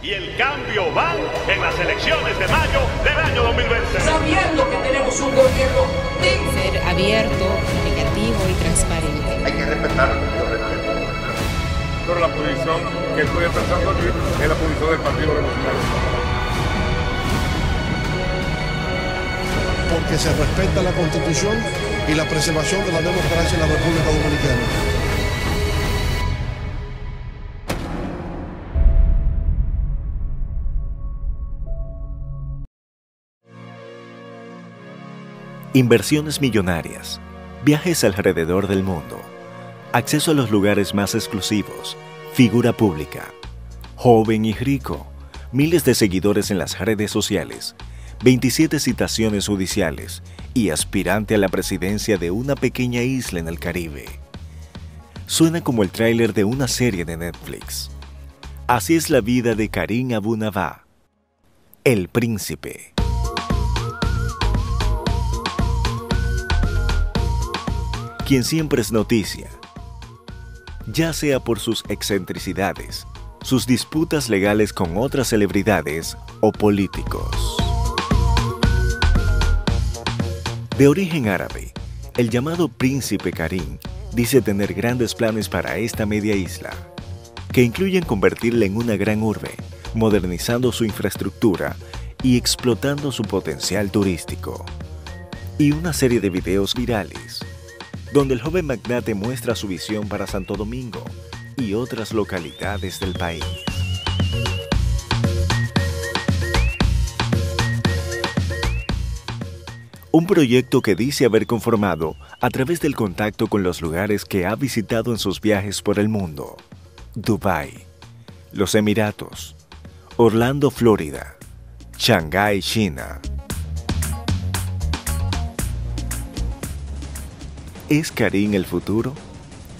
Y el cambio va en las elecciones de mayo del año 2020. Sabiendo que tenemos un gobierno De Ser abierto, negativo y transparente. Hay que respetar Pero la posición que estoy expresando aquí es la posición del Partido Revolucionario. Porque se respeta la Constitución y la preservación de la democracia en la República Dominicana. inversiones millonarias, viajes alrededor del mundo, acceso a los lugares más exclusivos, figura pública, joven y rico, miles de seguidores en las redes sociales, 27 citaciones judiciales y aspirante a la presidencia de una pequeña isla en el Caribe. Suena como el tráiler de una serie de Netflix. Así es la vida de Karim Abunabá, el príncipe. quien siempre es noticia, ya sea por sus excentricidades, sus disputas legales con otras celebridades o políticos. De origen árabe, el llamado príncipe Karim dice tener grandes planes para esta media isla, que incluyen convertirla en una gran urbe, modernizando su infraestructura y explotando su potencial turístico. Y una serie de videos virales donde el joven magnate muestra su visión para Santo Domingo y otras localidades del país. Un proyecto que dice haber conformado a través del contacto con los lugares que ha visitado en sus viajes por el mundo. Dubái, los Emiratos, Orlando, Florida, Shanghái, China. ¿Es Karim el futuro?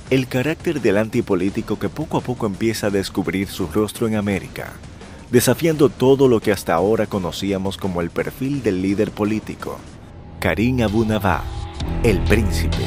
El carácter del antipolítico que poco a poco empieza a descubrir su rostro en América, desafiando todo lo que hasta ahora conocíamos como el perfil del líder político. Karim Abunabá, el príncipe.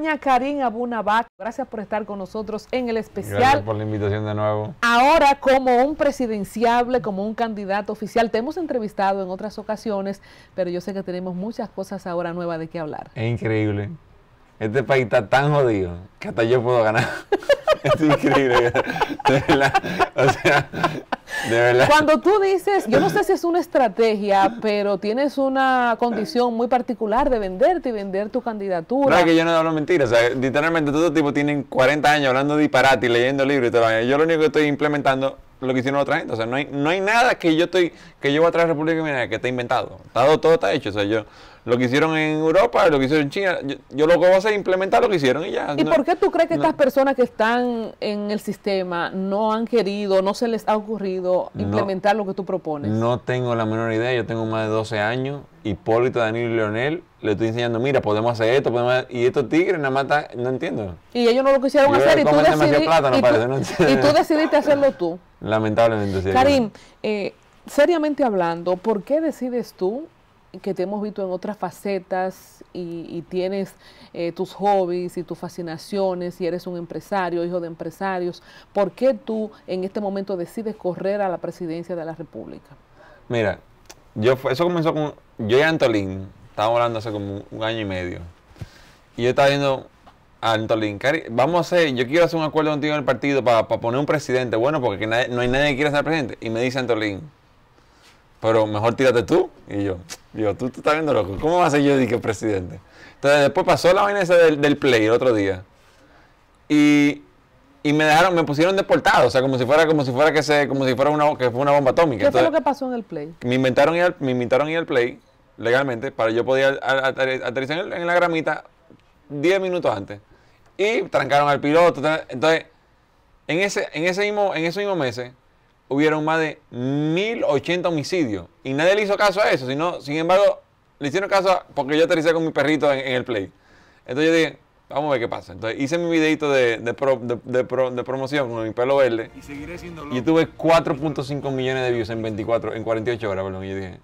Doña Karim Gracias por estar con nosotros en el especial. Gracias por la invitación de nuevo. Ahora, como un presidenciable, como un candidato oficial, te hemos entrevistado en otras ocasiones, pero yo sé que tenemos muchas cosas ahora nuevas de qué hablar. Es increíble este país está tan jodido que hasta yo puedo ganar. es increíble. De verdad. O sea, de verdad. Cuando tú dices, yo no sé si es una estrategia, pero tienes una condición muy particular de venderte y vender tu candidatura. Claro que yo no hablo mentiras. O sea, literalmente todo tipo tienen 40 años hablando disparate y leyendo libros y todo. yo lo único que estoy implementando lo que hicieron otra gente. O sea, no hay, no hay nada que yo estoy, que yo voy a traer a República Dominicana que está inventado. Todo, todo está hecho. O sea, yo lo que hicieron en Europa, lo que hicieron en China. Yo, lo que voy a hacer es implementar lo que hicieron y ya. ¿Y por qué tú crees que estas personas que están en el sistema no han querido, no se les ha ocurrido implementar lo que tú propones? No tengo la menor idea. Yo tengo más de 12 años. Hipólito, Daniel y Leonel le estoy enseñando, mira, podemos hacer esto, podemos y estos tigres nada mata no entiendo. Y ellos no lo quisieron hacer y tú, y, tú... decidiste hacerlo tú. Lamentablemente, sí. Karim, eh, seriamente hablando, ¿por qué decides tú que te hemos visto en otras facetas y, tienes eh, tus hobbies y tus fascinaciones y eres un empresario, hijo de empresarios, ¿por qué tú en este momento decides correr a la presidencia de la República? Mira, yo eso comenzó con, yo y Antolín, estábamos hablando hace como un año y medio, y yo estaba viendo a Antolín, vamos a hacer, yo quiero hacer un acuerdo contigo en el partido para, para poner un presidente, bueno, porque no hay nadie que quiera ser presidente, y me dice Antolín, pero mejor tírate tú. Y yo, yo tú, tú estás viendo loco, ¿cómo vas a ser yo de que presidente? Entonces después pasó la vaina esa del, play el otro día. Y, me dejaron, me pusieron deportado, o sea, como si fuera, como si fuera que se, como si fuera una, que fue una bomba atómica. ¿Qué fue lo que pasó en el play? Me inventaron ir me invitaron ir al play legalmente para yo podía aterrizar en, la gramita 10 minutos antes. Y trancaron al piloto. Entonces, en ese, en ese mismo, en esos mismos meses, hubieron más de 1080 homicidios. Y nadie le hizo caso a eso, sino, sin embargo, le hicieron caso porque yo aterricé con mi perrito en, el play. Entonces yo dije, vamos a ver qué pasa. Entonces hice mi videito de, promoción con mi pelo verde. Y tuve 4.5 millones de views en 24, en 48 horas, Y yo dije,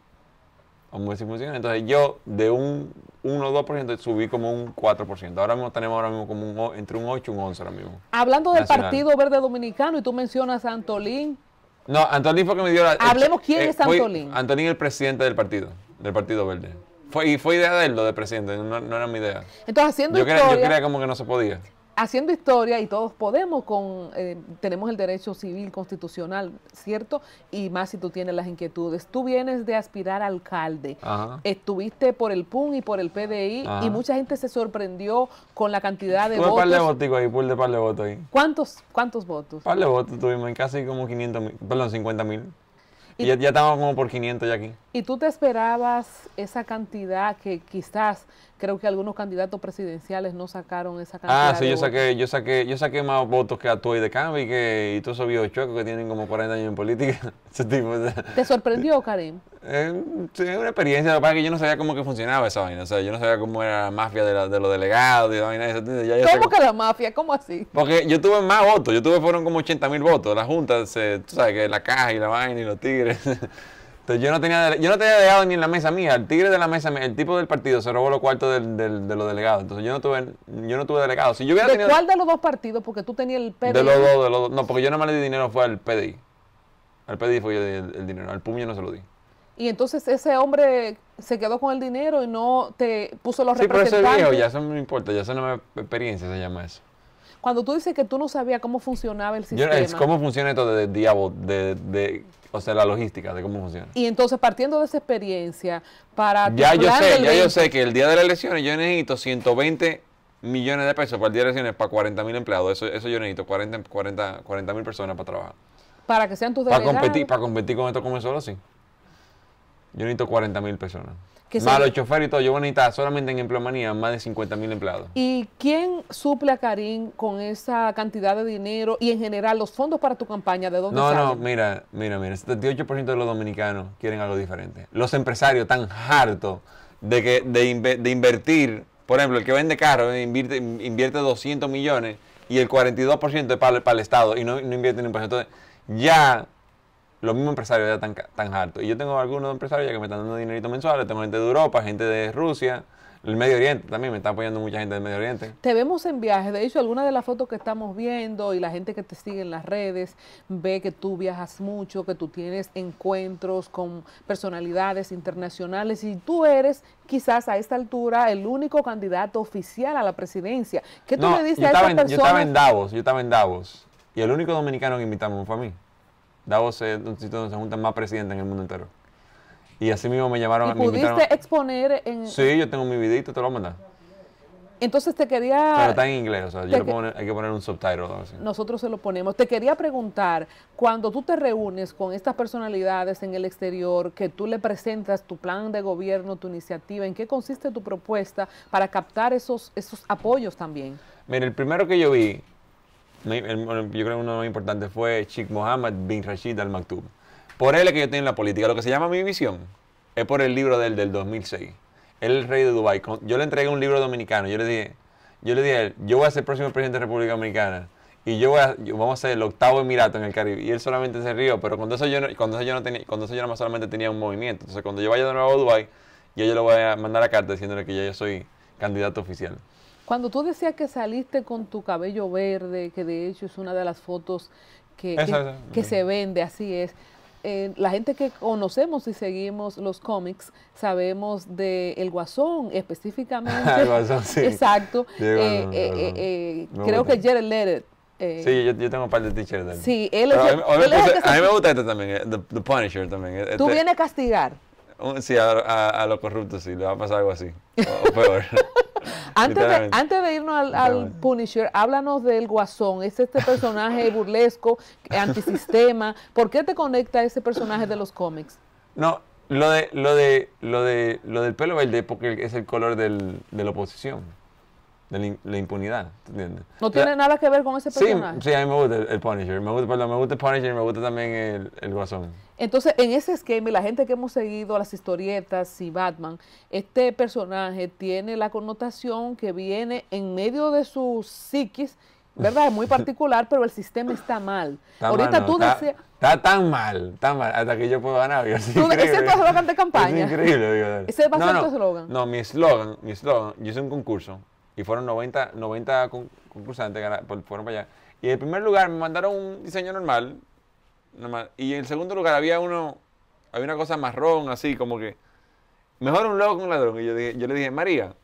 vamos a ver si funciona. Entonces yo de un 1 o 2% subí como un 4%. Ahora mismo tenemos ahora mismo como un, entre un 8 y un 11 ahora mismo. Hablando del Partido Verde Dominicano y tú mencionas a Antolín, no, Antolín fue que me dio la. Hablemos quién eh, es Antolín. Antonín es el presidente del partido, del Partido Verde. Fue, y fue idea de él lo de presidente, no, no era mi idea. Entonces, haciendo yo historia. yo creía como que no se podía haciendo historia y todos podemos con eh, tenemos el derecho civil constitucional cierto y más si tú tienes las inquietudes tú vienes de aspirar alcalde estuviste por el PUN y por el PDI y mucha gente se sorprendió con la cantidad de votos. votos par de votos ahí por de par de votos ahí cuántos cuántos votos par de votos tuvimos casi como 500 mil perdón 50 mil y, ya, ya, estamos como por 500 ya aquí. ¿Y tú te esperabas esa cantidad que quizás creo que algunos candidatos presidenciales no sacaron esa cantidad. Ah, sí, yo saqué, yo saqué, yo saqué más votos que a y de Cambio y que y todos esos viejos chuecos que tienen como 40 años en política. ¿Te sorprendió, Karim? Eh, sí, es una experiencia, lo que es que yo no sabía cómo que funcionaba esa vaina, o sea, yo no sabía cómo era la mafia de, los delegados y la vaina ¿Cómo que la mafia? ¿Cómo así? Porque yo tuve más votos, yo tuve fueron como 80 mil votos, la junta, se, tú sabes que la caja y la vaina y los tigres. Entonces yo no tenía, yo no tenía delegado ni en la mesa mía, el tigre de la mesa, el tipo del partido se robó los cuartos de los delegados. Entonces yo no tuve, yo no tuve delegado. Si ¿De cuál de los dos partidos? Porque tú tenías el PDI. De los dos, de los dos. No, porque yo no me le di dinero, fue al PDI. Al PDI fue yo el, dinero, al PUM yo no se lo di. Y entonces ese hombre se quedó con el dinero y no te puso los representantes. Sí, pero ese viejo ya, eso no me importa, ya eso no me experiencia se llama eso. Cuando tú dices que tú no sabías cómo funcionaba el sistema. cómo funciona esto de, diablo, de, de, o sea, la logística, de cómo funciona. Y entonces, partiendo de esa experiencia, para... Ya yo sé, ya yo sé que el día de las elecciones yo necesito 120 millones de pesos para el día de las elecciones para 40 mil empleados. Eso, eso yo necesito, 40 mil 40, mil personas para trabajar. Para que sean tus delegados. Para competir, para competir con esto como solo, sí. Yo necesito 40 mil personas. Malo chofer y todo, yo bonita, solamente en Empleomanía, más de 50 mil empleados. ¿Y quién suple a Karim con esa cantidad de dinero y en general los fondos para tu campaña? ¿De dónde No, no, mira, mira, mira, 78% de los dominicanos quieren algo diferente. Los empresarios están hartos de, que, de, invertir, por ejemplo, el que vende caro eh, invierte, invierte 200 millones y el 42% es para, para, el Estado y no, invierte en un Entonces, ya los mismos empresarios ya tan, tan hartos. Y yo tengo algunos empresarios ya que me están dando dinerito mensual. Tengo gente de Europa, gente de Rusia, el Medio Oriente también. Me está apoyando mucha gente del Medio Oriente. Te vemos en viajes. De hecho, alguna de las fotos que estamos viendo y la gente que te sigue en las redes ve que tú viajas mucho, que tú tienes encuentros con personalidades internacionales y tú eres quizás a esta altura el único candidato oficial a la presidencia. ¿Qué tú me dices a esta Yo estaba en Davos, yo estaba en Davos. Y el único dominicano que invitamos fue a mí. Davos es un sitio donde se juntan más presidentes en el mundo entero. Y así mismo me llamaron. ¿Y pudiste exponer en...? Sí, yo tengo mi videito, te lo voy a mandar. Entonces te quería... Pero está en inglés, o sea, hay que poner un subtitle. Nosotros se lo ponemos. Te quería preguntar, cuando tú te reúnes con estas personalidades en el exterior, que tú le presentas tu plan de gobierno, tu iniciativa, ¿en qué consiste tu propuesta para captar esos, esos apoyos también? Mira, el primero que yo vi yo creo que uno más importante fue Sheikh Mohammed bin Rashid al Maktoum Por él es que yo tengo la política. Lo que se llama mi visión es por el libro de del, del 2006. Él es el rey de Dubái. Yo le entregué un libro dominicano. Yo le dije, yo le dije a él, yo voy a ser el próximo presidente de la República Dominicana. Y yo voy a, vamos a ser el octavo emirato en el Caribe. Y él solamente se rió, pero cuando eso yo cuando eso yo no tenía, cuando eso yo nada más solamente tenía un movimiento. Entonces cuando yo vaya de nuevo a Dubái, yo, yo le voy a mandar la carta diciéndole que ya yo soy candidato oficial. Cuando tú decías que saliste con tu cabello verde, que de hecho es una de las fotos que, que se vende, así es. Eh, la gente que conocemos y seguimos los cómics sabemos de El Guasón específicamente. el Guasón, sí. Exacto. Eh, eh, creo que Jared Letter. sí, yo, tengo un par de t-shirts de Sí, él a, mí, él es a mí me gusta este también, the, Punisher también. Tú este. vienes a castigar. sí, a, los corruptos sí, le va a pasar algo así, o peor. antes, de, antes de irnos al, al Punisher, háblanos del Guasón. Es este personaje burlesco, antisistema. ¿Por qué te conecta ese personaje de los cómics? No, lo de, lo de, lo de, lo del pelo verde porque es el color de la oposición de la, impunidad. ¿entiendes? No tiene nada que ver con ese personaje. Sí, a mí me gusta el, Punisher. Me gusta, perdón, me gusta el Punisher y me gusta también el, el Guasón. Entonces, en ese esquema, la gente que hemos seguido las historietas y Batman, este personaje tiene la connotación que viene en medio de su psiquis, ¿verdad? Es muy particular, pero el sistema está mal. Ahorita tú decías... Está, tan mal, tan mal, hasta que yo puedo ganar. es tú, ese es tu eslogan de campaña. Es increíble. Digo, ese va a no, ser no, tu eslogan. No, mi eslogan, mi eslogan, yo hice un concurso y fueron 90, 90 concursantes, fueron para allá. Y en el primer lugar me mandaron un diseño normal, Y en el segundo lugar había uno, había una cosa marrón, así como que, mejor un loco que un ladrón. Y yo, le dije, María,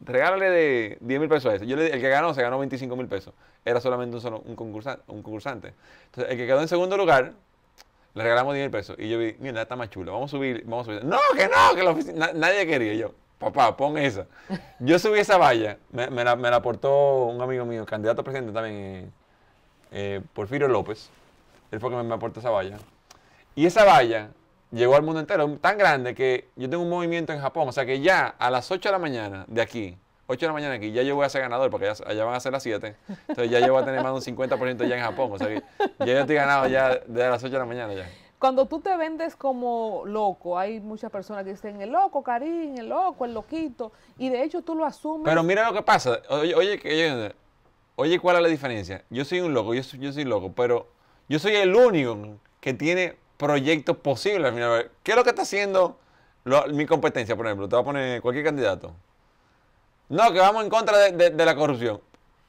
regálale de 10 mil pesos a ese. el que ganó se ganó 25 mil pesos. Era solamente un solo un concursante, Entonces, el que quedó en segundo lugar, le regalamos 10 mil pesos. Y yo vi, mira, está más chulo, vamos a subir, vamos subir. No, que no, que la oficina, nadie quería. yo, papá, pon esa. Yo subí esa valla, me, la, me la, aportó un amigo mío, candidato a presidente también, eh, eh, Porfirio López. Él fue que me, aportó esa valla. Y esa valla llegó al mundo entero, tan grande que yo tengo un movimiento en Japón. O sea que ya a las 8 de la mañana de aquí, 8 de la mañana aquí, ya yo voy a ser ganador, porque ya, allá van a ser las 7. Entonces ya yo voy a tener más de un 50% ya en Japón. O sea que ya yo estoy ganado ya de las 8 de la mañana ya cuando tú te vendes como loco, hay muchas personas que dicen el loco, Karim, el loco, el loquito, y de hecho tú lo asumes. Pero mira lo que pasa, oye, oye, ¿cuál es la diferencia? Yo soy un loco, yo soy, loco, pero yo soy el único que tiene proyectos posibles al final. ¿Qué es lo que está haciendo mi competencia, por ejemplo? Te va a poner cualquier candidato. No, que vamos en contra de, la corrupción.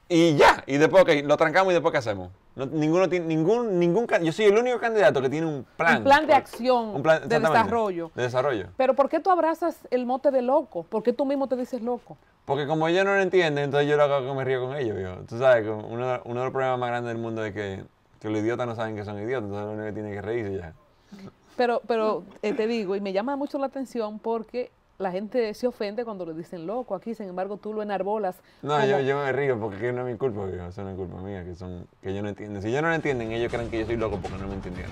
Y ya, y después, lo trancamos y después, ¿qué hacemos? ninguno tiene, ningún, ningún, yo soy el único candidato que tiene un plan. Un plan de acción, un plan, de desarrollo. desarrollo. Pero ¿por qué tú abrazas el mote de loco? ¿Por qué tú mismo te dices loco? Porque como ellos no lo entienden, entonces yo lo hago que me río con ellos. Yo. Tú sabes, uno, uno, de los problemas más grandes del mundo es que, los idiotas no saben que son idiotas, entonces uno tiene que reírse ya. Pero, pero eh, te digo, y me llama mucho la atención porque la gente se ofende cuando le dicen loco aquí, sin embargo tú lo enarbolas. No, yo, me río porque no es mi culpa, son eso no es culpa mía, que son, que ellos no entienden. Si yo no lo entienden, ellos creen que yo soy loco porque no me entendieron.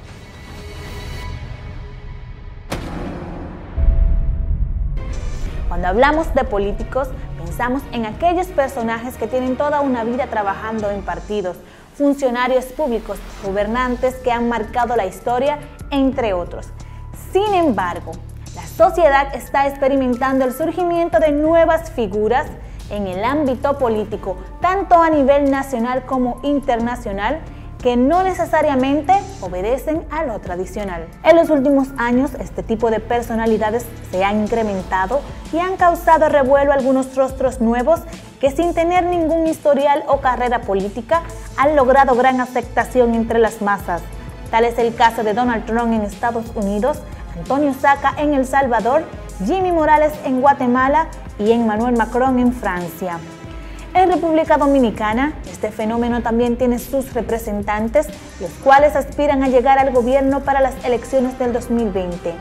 Cuando hablamos de políticos, pensamos en aquellos personajes que tienen toda una vida trabajando en partidos, funcionarios públicos, gobernantes que han marcado la historia, entre otros. Sin embargo, la sociedad está experimentando el surgimiento de nuevas figuras en el ámbito político, tanto a nivel nacional como internacional, que no necesariamente obedecen a lo tradicional. En los últimos años, este tipo de personalidades se han incrementado y han causado revuelo algunos rostros nuevos que sin tener ningún historial o carrera política han logrado gran aceptación entre las masas. Tal es el caso de Donald Trump en Estados Unidos, Antonio Saca en El Salvador, Jimmy Morales en Guatemala y Emmanuel Macron en Francia. En República Dominicana, este fenómeno también tiene sus representantes, los cuales aspiran a llegar al gobierno para las elecciones del 2020.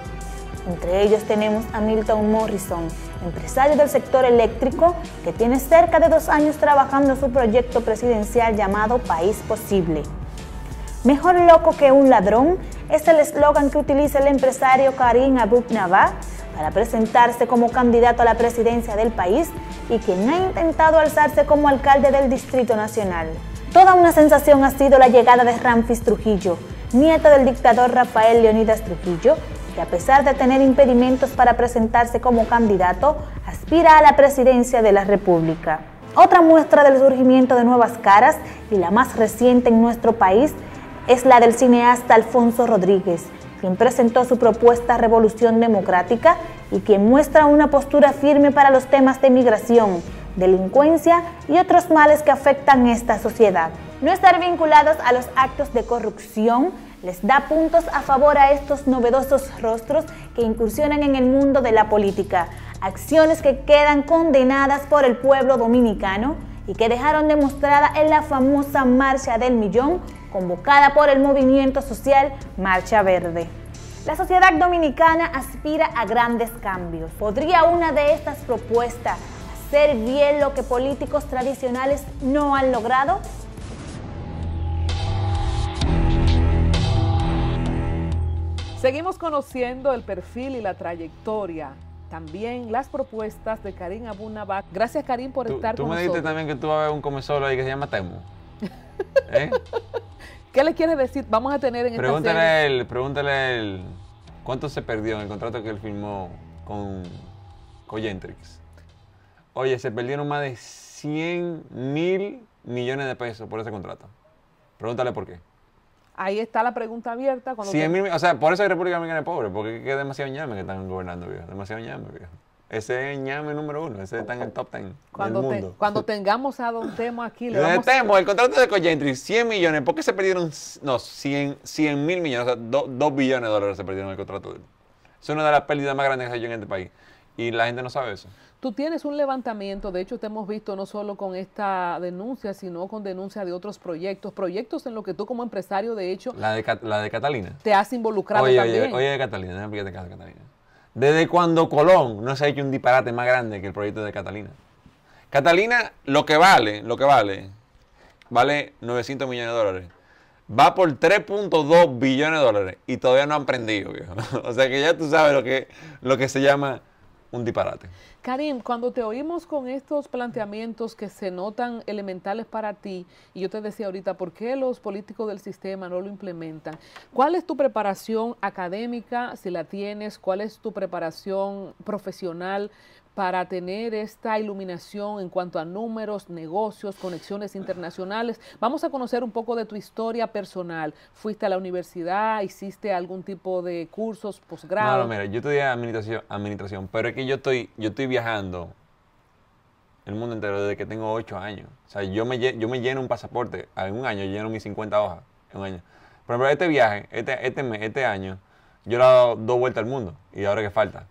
Entre ellos tenemos a Milton Morrison, empresario del sector eléctrico, que tiene cerca de dos años trabajando su proyecto presidencial llamado País Posible. Mejor loco que un ladrón es el eslogan que utiliza el empresario Karim Abubnavá para presentarse como candidato a la presidencia del país y quien ha intentado alzarse como alcalde del Distrito Nacional. Toda una sensación ha sido la llegada de Ramfis Trujillo, nieto del dictador Rafael Leonidas Trujillo, que a pesar de tener impedimentos para presentarse como candidato, aspira a la presidencia de la República. Otra muestra del surgimiento de nuevas caras y la más reciente en nuestro país es la del cineasta Alfonso Rodríguez, quien presentó su propuesta Revolución Democrática y quien muestra una postura firme para los temas de migración, delincuencia y otros males que afectan a esta sociedad. No estar vinculados a los actos de corrupción les da puntos a favor a estos novedosos rostros que incursionan en el mundo de la política, acciones que quedan condenadas por el pueblo dominicano y que dejaron demostrada en la famosa Marcha del Millón convocada por el movimiento social Marcha Verde. La sociedad dominicana aspira a grandes cambios. ¿Podría una de estas propuestas hacer bien lo que políticos tradicionales no han logrado? Seguimos conociendo el perfil y la trayectoria también las propuestas de Karim Abunabak. Gracias, Karim, por estar con nosotros. Tú me dijiste también que tú vas a ver un comisor ahí que se llama Temu. ¿Eh? ¿Qué le quieres decir? Vamos a tener en pregúntale pregúntale cuánto se perdió en el contrato que él firmó con Coyentrix. Oye, se perdieron más de 100 mil millones de pesos por ese contrato. Pregúntale por qué. Ahí está la pregunta abierta. 100 o sea, por eso hay República Dominicana es pobre, porque es demasiado ñame que están gobernando, viejo. Demasiado ñame, viejo. Ese es ñame número uno, ese está en el top ten cuando del mundo. cuando tengamos a Don Temo aquí, le vamos Temo, el contrato de Coyentri, 100 millones. ¿Por qué se perdieron? No, 100, mil millones, o sea, 2, billones de dólares se perdieron en el contrato Es una de las pérdidas más grandes que se ha hecho en este país. Y la gente no sabe eso. Tú tienes un levantamiento, de hecho te hemos visto no solo con esta denuncia, sino con denuncia de otros proyectos, proyectos en los que tú como empresario, de hecho... La de, Catalina. Te has involucrado también. Oye, oye, Catalina, déjame explicarte Catalina. Desde cuando Colón no se ha hecho un disparate más grande que el proyecto de Catalina. Catalina, lo que vale, lo que vale, vale 900 millones de dólares. Va por 3.2 billones de dólares y todavía no han prendido, viejo. O sea que ya tú sabes lo que, lo que se llama un disparate. Karim, cuando te oímos con estos planteamientos que se notan elementales para ti, y yo te decía ahorita, ¿por qué los políticos del sistema no lo implementan? ¿Cuál es tu preparación académica, si la tienes? ¿Cuál es tu preparación profesional? para tener esta iluminación en cuanto a números, negocios, conexiones internacionales. Vamos a conocer un poco de tu historia personal. ¿Fuiste a la universidad? ¿Hiciste algún tipo de cursos, posgrado? No, mira, yo estudié administración, pero es que yo estoy, yo estoy viajando el mundo entero desde que tengo ocho años. O sea, yo me, yo me lleno un pasaporte. En un año lleno mis 50 hojas. En un año. Pero este viaje, este, este, este, año, yo le he dado dos vueltas al mundo. Y ahora que falta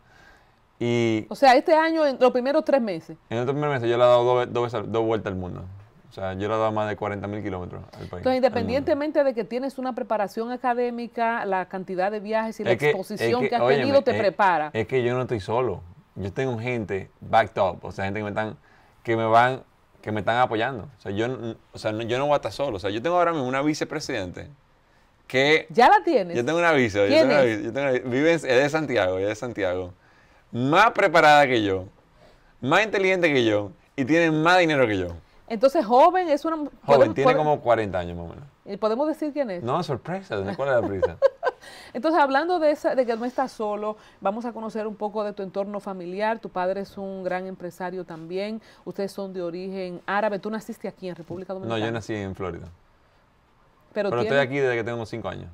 o sea, este año, en los primeros tres meses. En los primeros meses yo le he dado dos, dos, vueltas al mundo. O sea, yo le he dado más de 40 mil kilómetros al país. Entonces, independientemente de que tienes una preparación académica, la cantidad de viajes y la exposición que, has tenido te prepara. Es que yo no estoy solo. Yo tengo gente back up, o sea, gente que me están, que van, que me están apoyando. O sea, yo, o sea, no, yo no voy a estar solo. O sea, yo tengo ahora mismo una vicepresidente que... ¿Ya la tienes? Yo tengo una vice. Yo tengo de Santiago, es de Santiago más preparada que yo, más inteligente que yo y tiene más dinero que yo. Entonces, joven es una. Joven, tiene como 40 años más o menos. ¿Podemos decir quién es? No, sorpresa, ¿cuál es la prisa? Entonces, hablando de, esa, de que no estás solo, vamos a conocer un poco de tu entorno familiar. Tu padre es un gran empresario también. Ustedes son de origen árabe. ¿Tú naciste aquí en República Dominicana? No, yo nací en Florida. Pero, estoy aquí desde que tengo cinco años.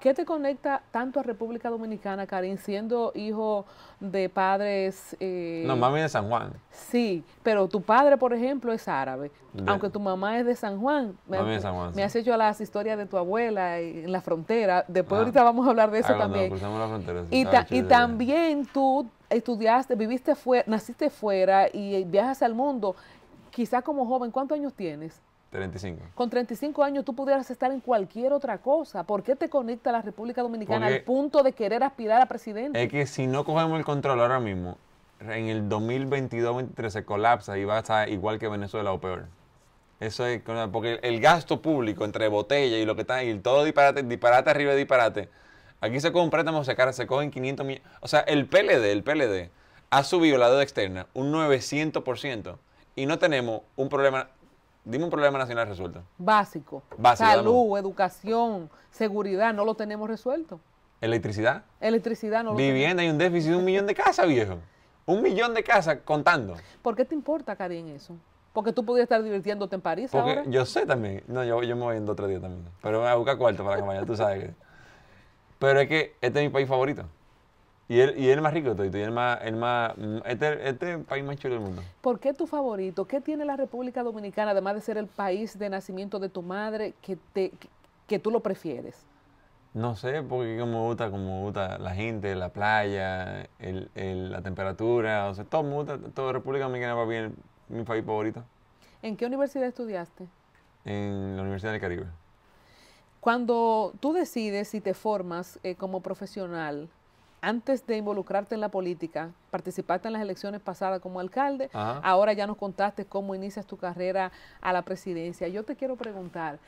¿Qué te conecta tanto a República Dominicana, Karim, siendo hijo de padres... Eh, no, mami de San Juan. Sí, pero tu padre, por ejemplo, es árabe. Aunque tu mamá es de San Juan. Mami me, de San Juan. Me has hecho las historias de tu abuela en la frontera. Después ah. ahorita vamos a hablar de eso ah, también. la frontera, y, ah, también tú estudiaste, viviste fuera, naciste fuera y viajas al mundo. quizás como joven, ¿cuántos años tienes? 35. Con 35 años tú pudieras estar en cualquier otra cosa. ¿Por qué te conecta la República Dominicana al punto de querer aspirar a presidente? Es que si no cogemos el control ahora mismo, en el 2022-2023 se colapsa y va a estar igual que Venezuela o peor. Eso es, porque el gasto público entre botella y lo que está, ahí, todo disparate, disparate arriba de disparate. Aquí se coge un préstamo, se, se cogen 500 millones. O sea, el PLD, el PLD, ha subido la deuda externa un 900%. Y no tenemos un problema Dime un problema nacional resuelto. Básico. Básico Salud, educación, seguridad, no lo tenemos resuelto. ¿Electricidad? Electricidad no lo tenemos Vivienda, hay un déficit de un millón de casas, viejo. Un millón de casas contando. ¿Por qué te importa, Karim, eso? Porque tú podrías estar divirtiéndote en París ahora. Yo sé también. No, yo, me voy en otro día también. Pero voy a buscar cuarto para que mañana, tú sabes que... Pero es que este es mi país favorito. Y él, y más rico, estoy, y el más, el más, mm, este, este país más chulo del mundo. ¿Por qué tu favorito? ¿Qué tiene la República Dominicana, además de ser el país de nacimiento de tu madre, que, que, tú lo prefieres? No sé, porque como me gusta, como la gente, la playa, la temperatura, o sea, todo me gusta, todo República Dominicana va bien, mi país favorito. ¿En qué universidad estudiaste? En la Universidad del Caribe. Cuando tú decides si te formas eh, como profesional, antes de involucrarte en la política, participaste en las elecciones pasadas como alcalde, ahora ya nos contaste cómo inicias tu carrera a la presidencia. Yo te quiero preguntar,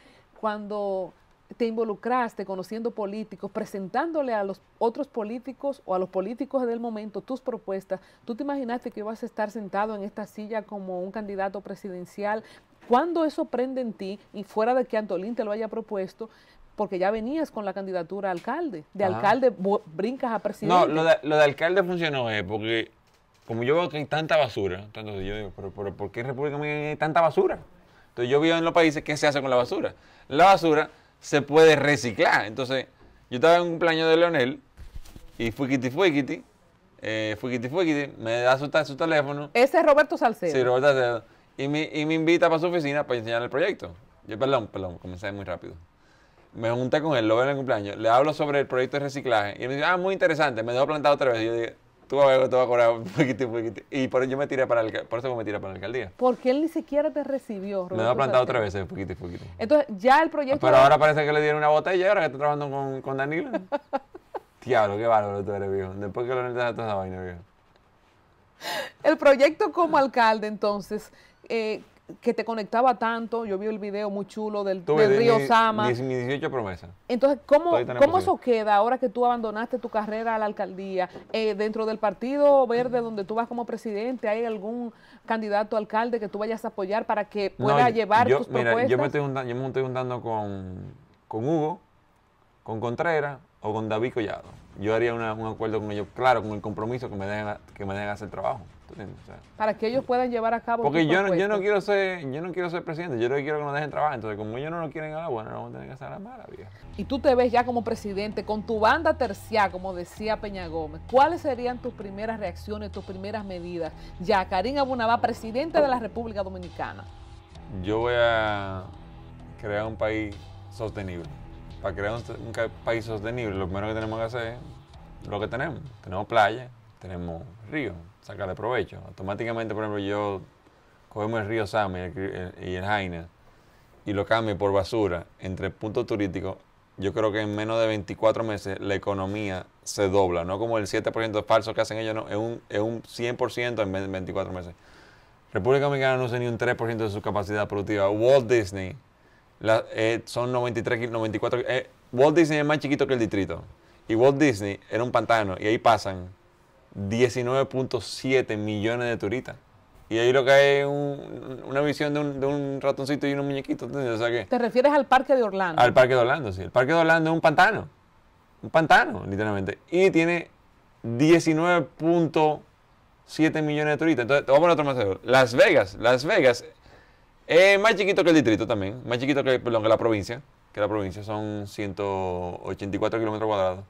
cuando te involucraste conociendo políticos, presentándole a los otros políticos o a los políticos del momento tus propuestas, ¿tú te imaginaste que ibas a estar sentado en esta silla como un candidato presidencial? ¿Cuándo eso prende en ti? Y fuera de que Antolín te lo haya propuesto, porque ya venías con la candidatura a alcalde. De alcalde brincas a presidente. No, lo de, alcalde funcionó eh, porque como yo veo que hay tanta basura, entonces yo digo, pero, ¿por qué en República Dominicana hay tanta basura? Entonces yo veo en los países qué se hace con la basura. La basura se puede reciclar. Entonces yo estaba en un cumpleaños de Leonel y Kitty, fuikiti, eh, kitty fuikiti, me da su, teléfono. Ese es Roberto Salcedo. Sí, Roberto Salcedo. Y me, invita para su oficina para enseñar el proyecto. Yo, perdón, perdón, comencé muy rápido me junté con él, lo veo en el cumpleaños, le hablo sobre el proyecto de reciclaje y me dice, ah, muy interesante, me dejó plantado otra vez. Y yo dije, tú vas a ver, tú vas a cobrar un poquito, un poquito. Y por, yo me tiré para el, por eso me tiré para la alcaldía. Porque él ni siquiera te recibió, Me dejó plantado otra vez, poquito, poquito. Entonces, ya el proyecto... Pero ahora parece que le dieron una botella, ahora que está trabajando con, con Danilo. Diablo, qué bárbaro tú eres, viejo. Después que lo necesitas toda esa vaina, viejo. El proyecto como alcalde, entonces, eh, que te conectaba tanto. Yo vi el video muy chulo del, Río mi, Sama. 18 promesas. Entonces, ¿cómo, ¿cómo eso queda ahora que tú abandonaste tu carrera a la alcaldía? Eh, dentro del Partido Verde, donde tú vas como presidente, ¿hay algún candidato alcalde que tú vayas a apoyar para que pueda llevar tus propuestas? Yo me estoy juntando, yo me estoy juntando con, con Hugo, con Contreras o con David Collado. Yo haría un acuerdo con ellos, claro, con el compromiso que me den que me hacer el trabajo. Para que ellos puedan llevar a cabo. Porque yo no, yo no quiero ser, yo no quiero ser presidente, yo no quiero que nos dejen trabajar. Entonces, como ellos no lo quieren ahora, bueno, no vamos a tener que hacer la mala, Y tú te ves ya como presidente, con tu banda terciada como decía Peña Gómez, ¿cuáles serían tus primeras reacciones, tus primeras medidas? Ya, Karim Abunabá, presidente de la República Dominicana. Yo voy a crear un país sostenible. Para crear un, un país sostenible, lo primero que tenemos que hacer es lo que tenemos. Tenemos playa, tenemos río, sacarle provecho. Automáticamente, por ejemplo, yo cogemos el río Sama y el, y Jaina y lo cambio por basura entre puntos turísticos, yo creo que en menos de 24 meses la economía se dobla, no como el 7% falso que hacen ellos, no, es un, 100% en 24 meses. República Dominicana no usa ni un 3% de su capacidad productiva. Walt Disney eh, son 93, 94. Eh, Walt Disney es más chiquito que el distrito. Y Walt Disney era un pantano y ahí pasan 19.7 millones de turistas. Y ahí lo que hay es una visión de un, ratoncito y un muñequito. ¿Te refieres al Parque de Orlando? Al Parque de Orlando, sí. El Parque de Orlando es un pantano. Un pantano, literalmente. Y tiene 19.7 millones de turistas. Entonces, te a poner otro más Las Vegas, Las Vegas es más chiquito que el distrito también. Más chiquito que, que la provincia. Que la provincia son 184 kilómetros cuadrados.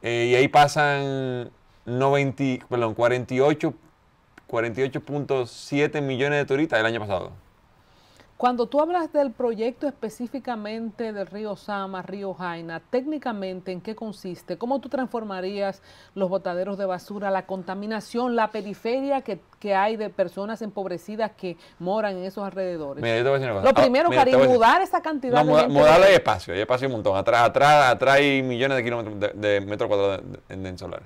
Eh, y ahí pasan 90, perdón, 48.7 millones de turistas el año pasado. Cuando tú hablas del proyecto específicamente del río Sama, río Jaina, técnicamente en qué consiste, cómo tú transformarías los botaderos de basura, la contaminación, la periferia que, hay de personas empobrecidas que moran en esos alrededores. Lo ah, primero, para Karim, mudar esa cantidad de espacio, hay espacio un montón. Atrás, atrás, atrás hay millones de kilómetros de, metros cuadrados de, ensolar.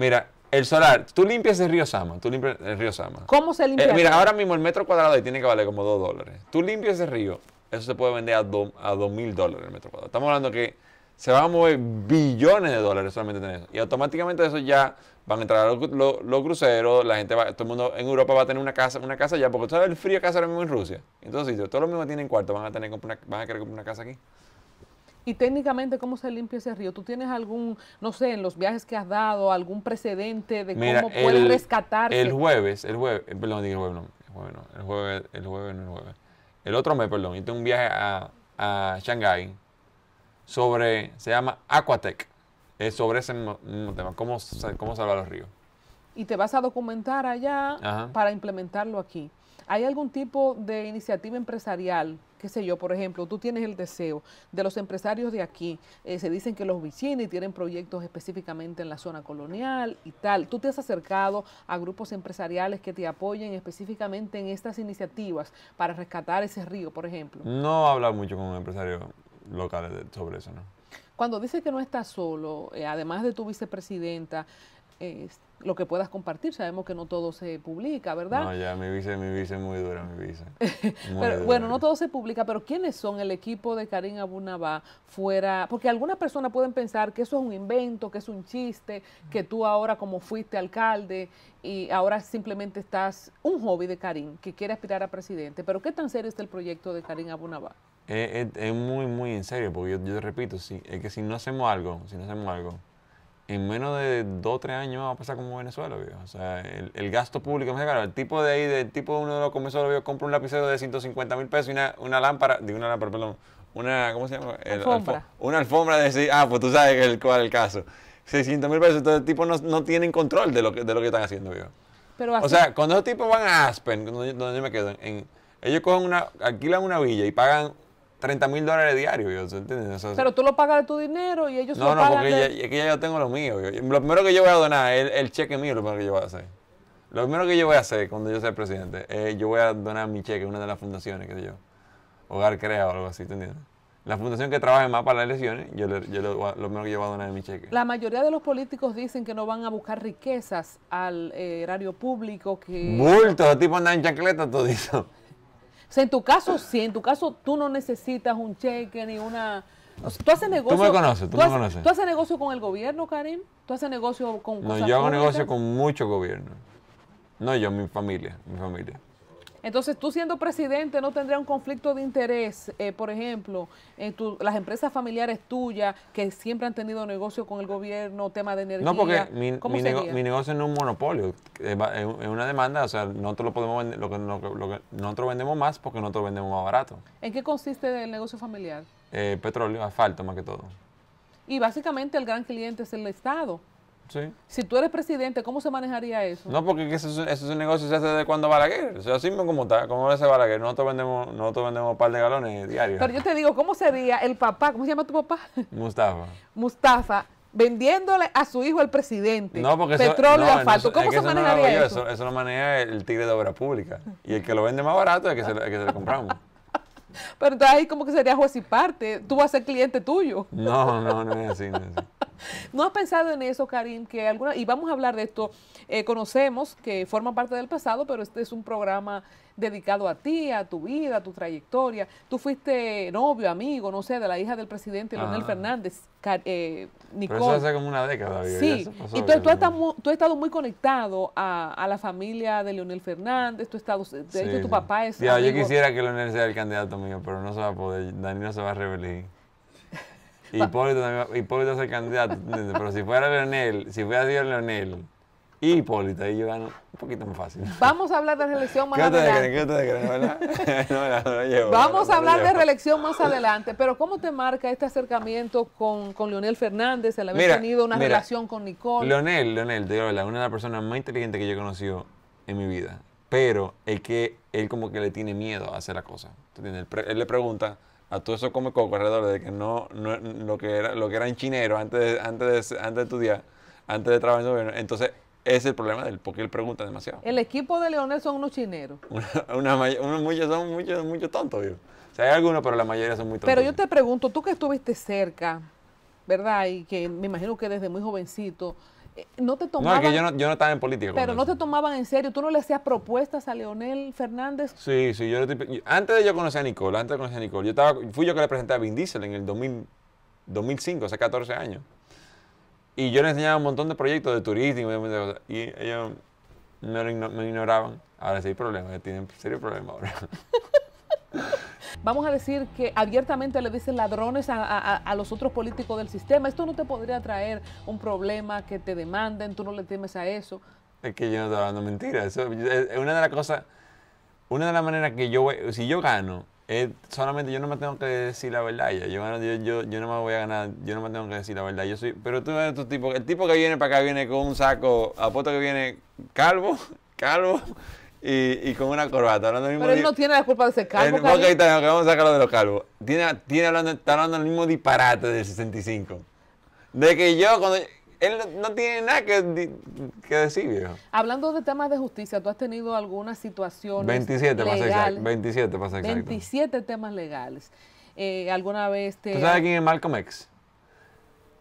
Mira, el solar, tú limpias el río Sama, tú limpias el río Sama. ¿Cómo se limpia? Eh, mira, ahora mismo el metro cuadrado ahí tiene que valer como 2 dólares. Tú limpias ese río, eso se puede vender a 2 a mil dólares el metro cuadrado. Estamos hablando que se van a mover billones de dólares solamente en eso. Y automáticamente eso ya van a entrar los, los, cruceros, la gente va, todo el mundo en Europa va a tener una casa, una casa ya, porque sabes el frío que hace ahora mismo en Rusia. Entonces, todos los mismos tienen cuarto, van a tener van a querer comprar una casa aquí. Y técnicamente, ¿cómo se limpia ese río? ¿Tú tienes algún, no sé, en los viajes que has dado, algún precedente de cómo puede rescatar. El jueves, el jueves, eh, perdón, el jueves no, el jueves no, el jueves, el jueves no, el jueves. El otro mes, perdón, hice un viaje a, a Shanghái sobre, se llama Aquatec, es sobre ese tema, cómo, cómo salvar los ríos. Y te vas a documentar allá para implementarlo aquí. ¿Hay algún tipo de iniciativa empresarial qué sé yo, por ejemplo, tú tienes el deseo de los empresarios de aquí, eh, se dicen que los Vicini tienen proyectos específicamente en la zona colonial y tal. Tú te has acercado a grupos empresariales que te apoyen específicamente en estas iniciativas para rescatar ese río, por ejemplo. No hablado mucho con empresarios locales sobre eso, ¿no? Cuando dice que no estás solo, eh, además de tu vicepresidenta, lo que puedas compartir. Sabemos que no todo se publica, ¿verdad? No, ya, mi visa, mi visa es muy dura, mi visa. Bueno, no todo se publica, pero ¿quiénes son el equipo de Karim Abunabá fuera? Porque algunas personas pueden pensar que eso es un invento, que es un chiste, que tú ahora como fuiste alcalde y ahora simplemente estás un hobby de Karim que quiere aspirar a presidente. Pero ¿qué tan serio está el proyecto de Karim Abunabá? Eh, eh, es, muy, muy en serio, porque yo, repito, sí es que si no hacemos algo, si no hacemos algo, en menos de dos o tres años va a pasar como Venezuela, O sea, el, el gasto público, claro, el tipo de ahí, del tipo de uno de los comensales, viejo, compra un lapicero de 150 mil pesos y una, una lámpara, digo una lámpara, perdón, una, ¿cómo se llama? alfombra. una alfombra de, ah, pues tú sabes el, cuál es el caso. 600 mil pesos, entonces tipo no, no tienen control de lo que, de lo que están haciendo, vivo. Pero así, o sea, cuando esos tipos van a Aspen, donde, donde yo me quedo, en, ellos cogen una, alquilan una villa y pagan 30 mil dólares diarios, ¿entiendes? Pero tú lo pagas de tu dinero y ellos no, lo no, pagan. No, porque ya, es que ya yo tengo lo mío. lo primero que yo voy a donar el, cheque mío, lo primero que yo voy a hacer. Lo primero que yo voy a hacer cuando yo sea presidente, es yo voy a donar mi cheque a una de las fundaciones, qué sé yo. Hogar Crea o algo así, ¿entiendes? La fundación que trabaje más para las elecciones, yo, lo primero que yo voy a donar es mi cheque. La mayoría de los políticos dicen que no van a buscar riquezas al eh, erario público. que... Bultos, tipo tipos andan en chancleta, todo eso. O sea, en tu caso, sí, en tu caso tú no necesitas un cheque ni una... tú haces negocio... Tú me conoces, tú, me conoces. ¿Tú haces negocio con el gobierno, Karim? ¿Tú haces negocio con... No, yo hago negocio con mucho gobierno. No, yo, mi familia, mi familia. Entonces, tú siendo presidente no tendrías un conflicto de interés, eh, por ejemplo, en las empresas familiares tuyas que siempre han tenido negocio con el gobierno, tema de energía. No, porque mi, negocio no es un monopolio, es, una demanda, o sea, nosotros lo podemos vender, lo que, lo, nosotros vendemos más porque nosotros vendemos más barato. ¿En qué consiste el negocio familiar? Eh, petróleo, asfalto más que todo. Y básicamente el gran cliente es el Estado. Si tú eres presidente, ¿cómo se manejaría eso? No, porque un negocio que se hace desde cuando Balaguer. O sea, así mismo como está, como ese Balaguer. Nosotros vendemos, nosotros vendemos un par de galones diarios. Pero yo te digo, ¿cómo sería el papá? ¿Cómo se llama tu papá? Mustafa. Mustafa vendiéndole a su hijo el presidente no, porque petróleo y asfalto. ¿Cómo se manejaría eso? eso? lo maneja el tigre de obra pública. Y el que lo vende más barato es el que se, el que se lo compramos. Pero entonces ahí como que sería juez y parte. Tú vas a ser cliente tuyo. No, no, no es así. No, has pensado en eso, Karim? Que alguna, y vamos a hablar de esto. Eh, conocemos que forma parte del pasado, pero este es un programa dedicado a ti, a tu vida, a tu trayectoria. Tú fuiste novio, amigo, no sé, de la hija del presidente Leonel Fernández, eh, Nicole. eso hace como una década. Sí, y, tú, has, estado muy conectado a, la familia de Leonel Fernández, tú has estado, de hecho tu papá es... Ya, yo quisiera que Leonel sea el candidato mío, pero no se va a poder, Danilo se va a rebelar. Hipólito, Hipólito es el candidato, pero si fuera Leonel, si fuera Dios Leonel, y Hipólita, y yo gano un poquito más fácil. Vamos a hablar de reelección más adelante. ¿Qué creen? ¿Verdad? Vamos a hablar de reelección más adelante, pero ¿cómo te marca este acercamiento con, con Leonel Fernández? El haber tenido una relación con Nicole. Leonel, Leonel, te digo la una de las personas más inteligentes que yo he conocido en mi vida, pero es que él como que le tiene miedo a hacer la cosa. Él, le pregunta a todos esos come alrededor de que no, lo que era lo que eran chineros antes de, antes de, antes de estudiar, antes de trabajar en el gobierno. Entonces, es el problema del porque él pregunta demasiado. El equipo de Leonel son unos chineros. muchos son muchos, muchos tontos, O sea, hay algunos, pero la mayoría son muy tontos. Pero yo te pregunto, tú que estuviste cerca, ¿verdad? Y que me imagino que desde muy jovencito, eh, no te tomaban... No, es que yo no, yo no estaba en política. Pero no te tomaban en serio, tú no le hacías propuestas a Leonel Fernández. Sí, sí, yo Antes de yo conocía a Nicole, antes de conocer a Nicole, yo estaba, fui yo que le presenté a Vin Diesel en el 2005, hace 14 años. Y yo le enseñaba un montón de proyectos de turismo y Y ellos me, ignoraban. Ahora sí hay problemas, tienen serio problemas ahora. Vamos a decir que abiertamente le dicen ladrones a, los otros políticos del sistema. Esto no te podría traer un problema que te demanden, tú no le temes a eso. Es que yo no estoy hablando mentiras. una de las cosas, una de las maneras que yo, si yo gano, eh, solamente yo no me tengo que decir la verdad. Yo, yo, no me voy a ganar, yo no me tengo que decir la verdad. Yo soy, pero tú eres tu tipos, el tipo que viene para acá viene con un saco, apuesto que viene calvo, calvo. Y, con una corbata. pero él no tiene la culpa de ser calvo. Ok, está, vamos a sacarlo de los calvos. está hablando del mismo disparate del 65. De que yo, cuando él no tiene nada que, decir, viejo. Hablando de temas de justicia, ¿tú has tenido alguna situación? 27 pasa 27 exacto. 27 temas legales. Eh, ¿Alguna vez te.? ¿Tú sabes quién es Malcolm X?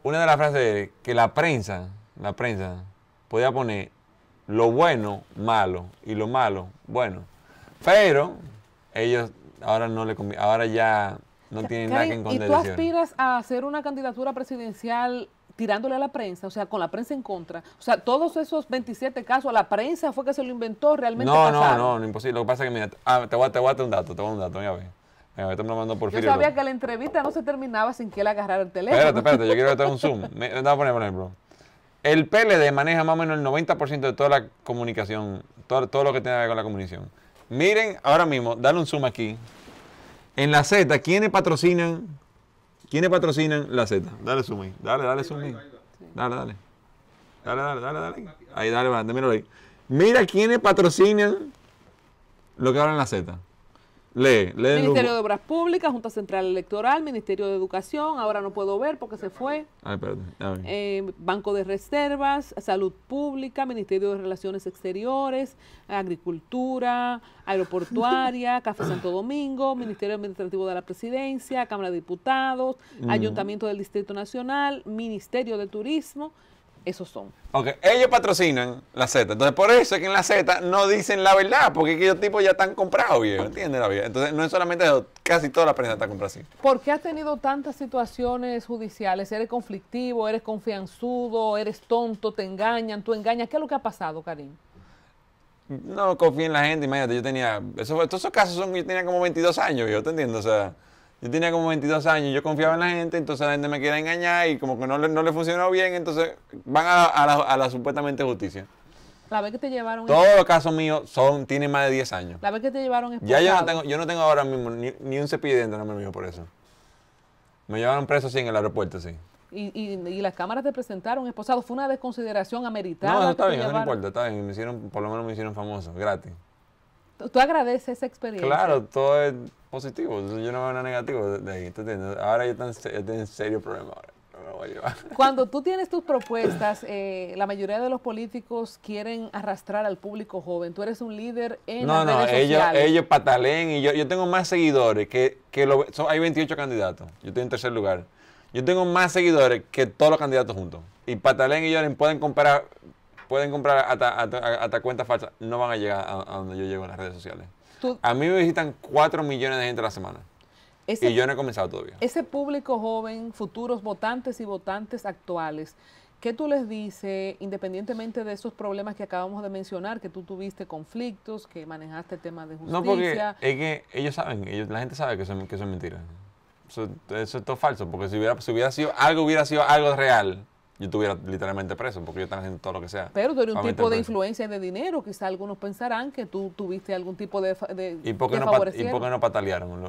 Una de las frases que la prensa, la prensa, podía poner lo bueno, malo, y lo malo, bueno. Pero ellos ahora no le ahora ya no tienen nada que encontrar. ¿Y tú aspiras a hacer una candidatura presidencial tirándole a la prensa, o sea, con la prensa en contra. O sea, todos esos 27 casos, la prensa fue que se lo inventó realmente. No, no, no, no, imposible. Lo que pasa es que, mira, ah, te, voy a, te dar un dato, te voy a un dato, mira, ve. Mira, me lo mandó por Yo sabía que la entrevista no se terminaba sin que él agarrara el teléfono. Espérate, espérate, yo quiero que te un zoom. Me, voy a poner, por ejemplo. El PLD maneja más o menos el 90% de toda la comunicación, todo lo que tiene que ver con la comunicación. Miren, ahora mismo, dale un zoom aquí. En la Z, ¿quiénes patrocinan ¿Quiénes patrocinan la Z? Dale sumi, Dale, dale sumi, Dale, dale. Dale, dale, dale, dale. Ahí, dale, míralo ahí. Mira quiénes patrocinan lo que hablan la Z. Ministerio de Obras Públicas, Junta Central Electoral, Ministerio de Educación, ahora no puedo ver porque se fue. Eh, Banco de Reservas, Salud Pública, Ministerio de Relaciones Exteriores, Agricultura, Aeroportuaria, Café Santo Domingo, Ministerio Administrativo de la Presidencia, Cámara de Diputados, mm. Ayuntamiento del Distrito Nacional, Ministerio de Turismo, esos son. Ok, ellos patrocinan la Z. Entonces, por eso es que en la Z no dicen la verdad, porque aquellos tipos ya están comprados, viejo. ¿Entiendes la vida? Entonces, no es solamente eso, casi toda la prensa está comprada así. ¿Por qué has tenido tantas situaciones judiciales? ¿Eres conflictivo? ¿Eres confianzudo? ¿Eres tonto? ¿Te engañan? ¿Tú engañas? ¿Qué es lo que ha pasado, Karim? No confía en la gente, imagínate, yo tenía. todos esos casos son, yo tenía como 22 años, yo te entiendo, o sea. Yo tenía como 22 años, yo confiaba en la gente, entonces la gente me quería engañar y como que no le, no le funcionó bien, entonces van a, a, la, supuestamente justicia. La vez que te llevaron... Todos los casos míos son, tienen más de 10 años. La vez que te llevaron esposado? Ya yo no tengo, yo no tengo ahora mismo ni, un cepillo de no me por eso. Me llevaron preso así en el aeropuerto, sí. Y, las cámaras te presentaron esposado. Fue una desconsideración ameritada. No, eso está bien, no importa, está bien. Me hicieron, por lo menos me hicieron famoso, gratis tú agradeces esa experiencia. Claro, todo es positivo. Yo no veo nada negativo de ahí. Ahora yo tengo en serio problema. Ahora. Cuando tú tienes tus propuestas, eh, la mayoría de los políticos quieren arrastrar al público joven. Tú eres un líder en el las no, no, ellos, Patalén ellos y yo, yo tengo más seguidores que, que hay 28 candidatos. Yo estoy en tercer lugar. Yo tengo más seguidores que todos los candidatos juntos. Y Patalén y yo pueden comparar pueden comprar hasta, hasta, falsa cuentas falsas, no van a llegar a, donde yo llego en las redes sociales. a mí me visitan 4 millones de gente a la semana. y yo no he comenzado todavía. Ese público joven, futuros votantes y votantes actuales, ¿Qué tú les dices, independientemente de esos problemas que acabamos de mencionar, que tú tuviste conflictos, que manejaste temas de justicia? No, porque que ellos saben, ellos, la gente sabe que eso es mentira. Eso, es todo falso, porque si hubiera, si hubiera sido algo, hubiera sido algo real yo estuviera literalmente preso, porque yo estaba haciendo todo lo que sea. Pero tú eres un tipo de influencia de dinero, quizá algunos pensarán que tú tuviste algún tipo de... de ¿Y, por qué no ¿Y patalearon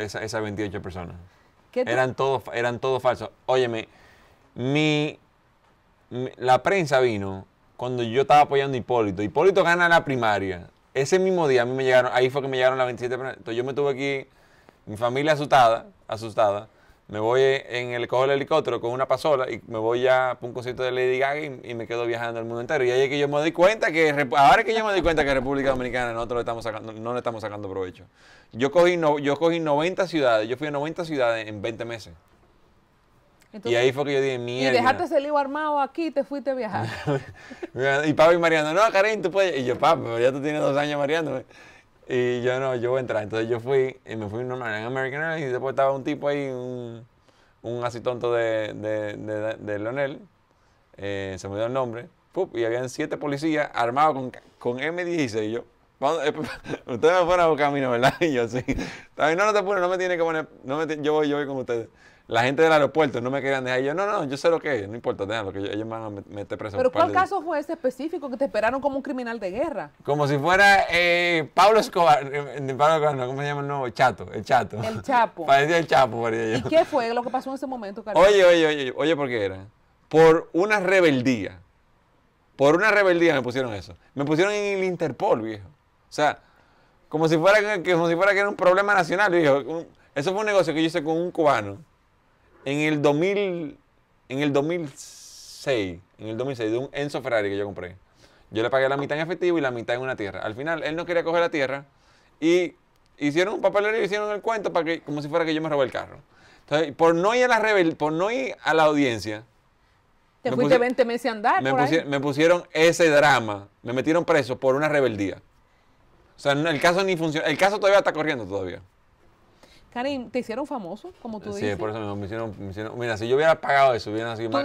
esas 28 personas? Eran todos eran todo falsos. Óyeme, mi, la prensa vino cuando yo estaba apoyando a Hipólito. Hipólito gana la primaria. Ese mismo día a mí me llegaron, ahí fue que me llegaron las 27 Entonces yo me tuve aquí, mi familia asustada, asustada me voy en el cojo del helicóptero con una pasola y me voy ya a un concierto de Lady Gaga y, me quedo viajando al mundo entero. Y ahí es que yo me doy cuenta que, ahora es que yo me doy cuenta que República Dominicana nosotros le estamos sacando, no le estamos sacando provecho. Yo cogí, no, yo cogí 90 ciudades, yo fui a 90 ciudades en 20 meses. y ahí fue que yo dije, mierda. Y dejaste ese lío armado aquí y te fuiste a viajar. y papi mareando, no, Karen, tú puedes. Y yo, papi, ya tú tienes dos años mareándome. Y yo no, yo voy a entrar. Entonces yo fui y me fui normal en American Airlines y después estaba un tipo ahí, un, un así tonto de, de, de, eh, se me dio el nombre, y habían siete policías armados con, con M16. Y yo, eh, Ustedes me fueron a buscar a mí, ¿verdad? Y yo sí. No, no te pones, no me tiene que poner. No me yo voy, yo voy con ustedes la gente del aeropuerto no me querían dejar. Y yo, no, no, yo sé lo que es, no importa, lo que ellos me van a meter preso. Pero ¿cuál caso fue ese específico que te esperaron como un criminal de guerra? Como si fuera eh, Pablo Escobar, eh, eh, ¿cómo se llama el nuevo? Chato, el Chato. El Chapo. Parecía el Chapo, ¿Y qué fue lo que pasó en ese momento, Carlos? Oye, oye, oye, oye, ¿por qué era? Por una rebeldía. Por una rebeldía me pusieron eso. Me pusieron en el Interpol, viejo. O sea, como si fuera que, como si fuera que era un problema nacional, viejo. eso fue un negocio que yo hice con un cubano en el 2000, en el 2006, en el 2006 de un Enzo Ferrari que yo compré. Yo le pagué la mitad en efectivo y la mitad en una tierra. Al final él no quería coger la tierra y hicieron un papelero y hicieron el cuento para que como si fuera que yo me robé el carro. Entonces, por no ir a la por no ir a la audiencia, te me fuiste 20 meses a andar. Me, por pusieron, me, pusieron ese drama. Me metieron preso por una rebeldía. O sea, el caso ni funciona. El caso todavía está corriendo todavía. Karim, te hicieron famoso, como tú dices. Sí, por eso mismo, me, hicieron, me hicieron, Mira, si yo hubiera pagado eso, hubiera sido más,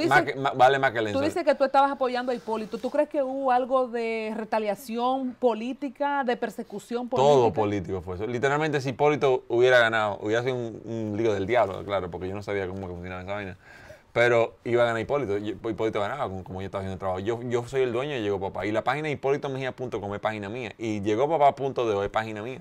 vale más que el Tú dices que tú estabas apoyando a Hipólito. ¿Tú crees que hubo algo de retaliación política, de persecución política? Todo político fue eso. Literalmente, si Hipólito hubiera ganado, hubiera sido un, lío del diablo, claro, porque yo no sabía cómo funcionaba esa vaina. Pero iba a ganar Hipólito. Hipólito ganaba, como, yo estaba haciendo el trabajo. Yo, yo soy el dueño y llegó papá. Y la página Hipólito me como es página mía. Y llegó o es página mía.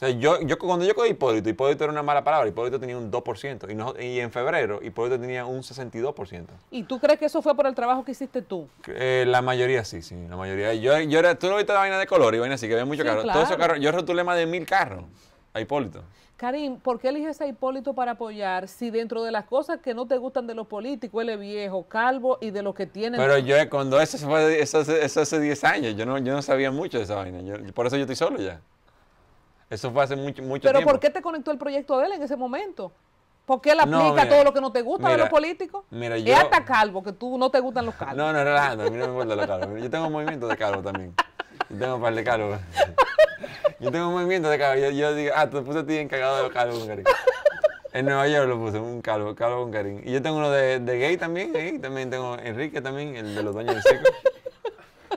O sea, yo, cuando yo cogí Hipólito, Hipólito era una mala palabra, Hipólito tenía un 2%, y, no, y en febrero Hipólito tenía un 62%. ¿Y tú crees que eso fue por el trabajo que hiciste tú? Eh, la mayoría sí, sí, la mayoría. Yo, yo era, tú lo viste la vaina de color y vaina así, que había mucho carros. Claro. carro, yo rotulé más de mil carros a Hipólito. Karim, ¿por qué eliges a Hipólito para apoyar si dentro de las cosas que no te gustan de los políticos, él es viejo, calvo y de lo que tiene? Pero yo cuando eso fue eso, hace 10 años, yo no, yo no sabía mucho de esa vaina, por eso yo estoy solo ya. Eso fue hace mucho, mucho tiempo. Pero ¿por qué te conectó el proyecto de él en ese momento? ¿Por qué él aplica todo lo que no te gusta de los políticos? Mira, yo, es hasta calvo, que tú no te gustan los calvos. No, no, relajando, a mí no me gustan los calvos. Yo tengo movimiento de calvo también. Yo tengo un par de calvos. Yo tengo un movimiento de calvo. Yo, digo, ah, te puse a ti encargado de los calvos, cariño. En Nueva York lo puse, un calvo, calvo con carín Y yo tengo uno de, de gay también, ahí también tengo Enrique también, el de los dueños del circo.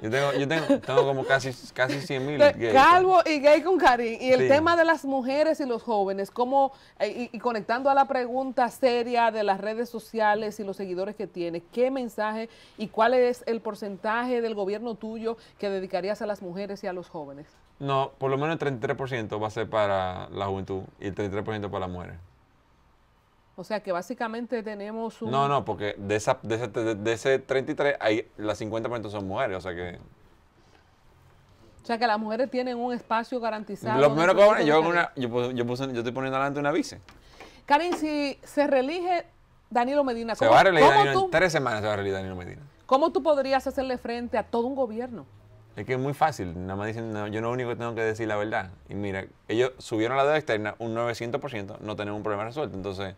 Yo tengo, yo tengo, como casi, casi 100 mil Calvo y gay con cariño. Y el tema de las mujeres y los jóvenes, cómo, eh, y, conectando a la pregunta seria de las redes sociales y los seguidores que tiene, ¿qué mensaje y cuál es el porcentaje del gobierno tuyo que dedicarías a las mujeres y a los jóvenes? No, por lo menos el 33% va a ser para la juventud y el 33% para las mujeres. O sea que básicamente tenemos un... No, no, porque de, esa, de, ese, de, 33, hay, las 50% son mujeres, o sea que... O sea que las mujeres tienen un espacio garantizado. Lo primero que yo, una, yo, yo, estoy poniendo adelante una vice. Karin, si se reelige Danilo Medina... Se va a reeligir en tres semanas se va a reelegir Danilo Medina. ¿Cómo tú podrías hacerle frente a todo un gobierno? Es que es muy fácil, nada más dicen, no, yo lo único que tengo que decir la verdad. Y mira, ellos subieron la deuda externa un 900%, no tenemos un problema resuelto. Entonces,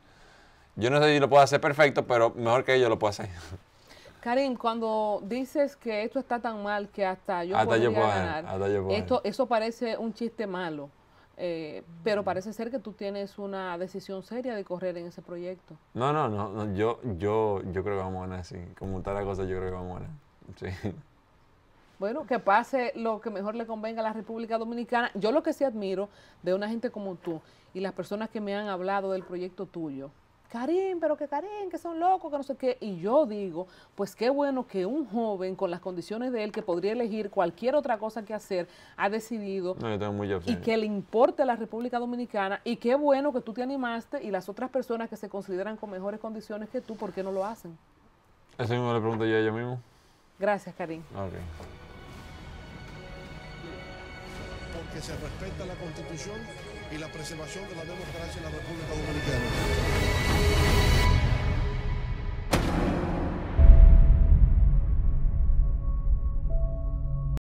yo no sé si lo puedo hacer perfecto, pero mejor que yo lo puedo hacer. Karim, cuando dices que esto está tan mal que hasta yo puedo ganar, esto, eso parece un chiste malo, eh, pero parece ser que tú tienes una decisión seria de correr en ese proyecto. No, no, no, yo, yo, yo creo que vamos a ganar, sí. Como tal la cosa, yo creo que vamos a ganar, sí. Bueno, que pase lo que mejor le convenga a la República Dominicana. Yo lo que sí admiro de una gente como tú y las personas que me han hablado del proyecto tuyo, Karim, pero que Karim, que son locos, que no sé qué. Y yo digo, pues qué bueno que un joven con las condiciones de él, que podría elegir cualquier otra cosa que hacer, ha decidido no, muy y que le importe a la República Dominicana. Y qué bueno que tú te animaste y las otras personas que se consideran con mejores condiciones que tú, ¿por qué no lo hacen? Eso mismo le pregunto yo a ella mismo. Gracias, Karim. Porque se respeta la Constitución y la preservación de la democracia en la República Dominicana.